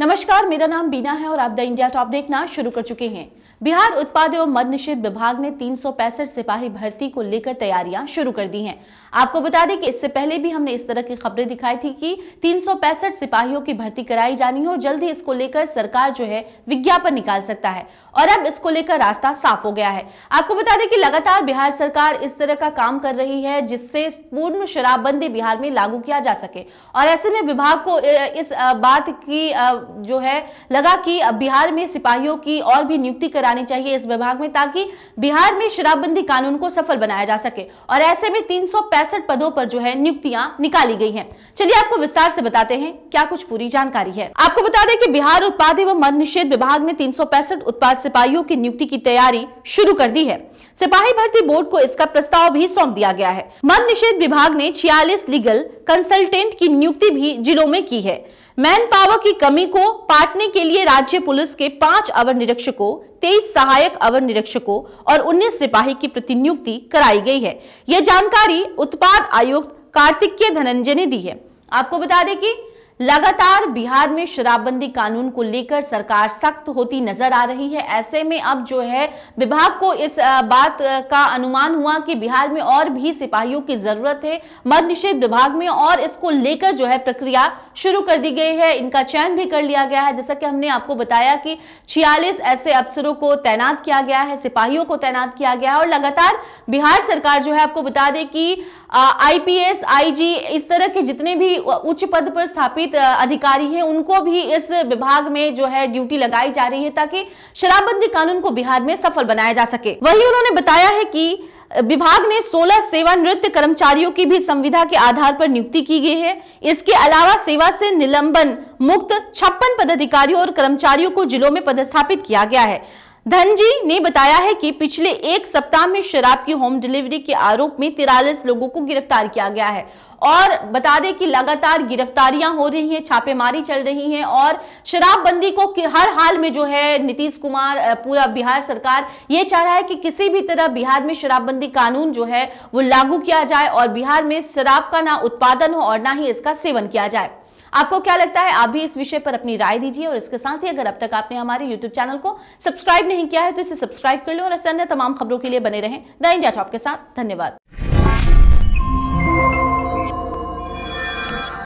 नमस्कार मेरा नाम बीना है और आप द इंडिया टॉप देखना शुरू कर चुके हैं बिहार उत्पाद एवं मद निषेध विभाग ने तीन सिपाही भर्ती को लेकर तैयारियां शुरू कर दी हैं आपको बता दें कि इससे पहले भी हमने इस तरह की खबरें दिखाई थी कि तीन सिपाहियों की भर्ती कराई जानी है और जल्द ही इसको लेकर सरकार जो है विज्ञापन निकाल सकता है और अब इसको लेकर रास्ता साफ हो गया है आपको बता दें कि लगातार बिहार सरकार इस तरह का काम कर रही है जिससे पूर्ण शराबबंदी बिहार में लागू किया जा सके और ऐसे में विभाग को इस बात की जो है लगा कि बिहार में सिपाहियों की और भी नियुक्ति करा करानी चाहिए इस विभाग में ताकि बिहार में शराबबंदी कानून को सफल बनाया जा सके और ऐसे में तीन पदों पर जो है नियुक्तियां निकाली गई हैं चलिए आपको विस्तार से बताते हैं क्या कुछ पूरी जानकारी है आपको बता दें कि बिहार उत्पाद एवं मद निषेध विभाग ने तीन उत्पाद सिपाहियों की नियुक्ति की तैयारी शुरू कर दी है सिपाही भर्ती बोर्ड को इसका प्रस्ताव भी सौंप दिया गया है मद निषेध विभाग ने छियालीस लीगल कंसल्टेंट की नियुक्ति भी जिलों में की है मैन पावर की कमी को पाटने के लिए राज्य पुलिस के पांच अवर निरीक्षकों तेईस सहायक अवर निरीक्षकों और उन्नीस सिपाही की प्रतिनियुक्ति कराई गई है यह जानकारी उत्पाद आयुक्त कार्तिक धनंजय ने दी है आपको बता दें कि लगातार बिहार में शराबबंदी कानून को लेकर सरकार सख्त होती नजर आ रही है ऐसे में अब जो है विभाग को इस बात का अनुमान हुआ कि बिहार में और भी सिपाहियों की जरूरत है मद निषेध विभाग में और इसको लेकर जो है प्रक्रिया शुरू कर दी गई है इनका चयन भी कर लिया गया है जैसा कि हमने आपको बताया कि छियालीस ऐसे अफसरों को तैनात किया गया है सिपाहियों को तैनात किया गया है और लगातार बिहार सरकार जो है आपको बता दें कि आईपीएस आईजी इस तरह के जितने भी उच्च पद पर स्थापित अधिकारी हैं उनको भी इस विभाग में जो है ड्यूटी लगाई जा रही है ताकि शराबबंदी कानून को बिहार में सफल बनाया जा सके वही उन्होंने बताया है कि विभाग ने 16 सेवानिवृत्त कर्मचारियों की भी संविधा के आधार पर नियुक्ति की गई है इसके अलावा सेवा से निलंबन मुक्त छप्पन पदाधिकारियों और कर्मचारियों को जिलों में पदस्थापित किया गया है धनजी ने बताया है कि पिछले एक सप्ताह में शराब की होम डिलीवरी के आरोप में तिरालीस लोगों को गिरफ्तार किया गया है और बता दें कि लगातार गिरफ्तारियां हो रही हैं छापेमारी चल रही हैं और शराबबंदी को हर हाल में जो है नीतीश कुमार पूरा बिहार सरकार ये चाह रहा है कि किसी भी तरह बिहार में शराबबंदी कानून जो है वो लागू किया जाए और बिहार में शराब का ना उत्पादन हो और ना ही इसका सेवन किया जाए आपको क्या लगता है आप भी इस विषय पर अपनी राय दीजिए और इसके साथ ही अगर अब तक आपने हमारे यूट्यूब चैनल को सब्सक्राइब नहीं किया है तो इसे सब्सक्राइब कर लो और ऐसे अन्य तमाम खबरों के लिए बने रहें द इंडिया टॉप के साथ धन्यवाद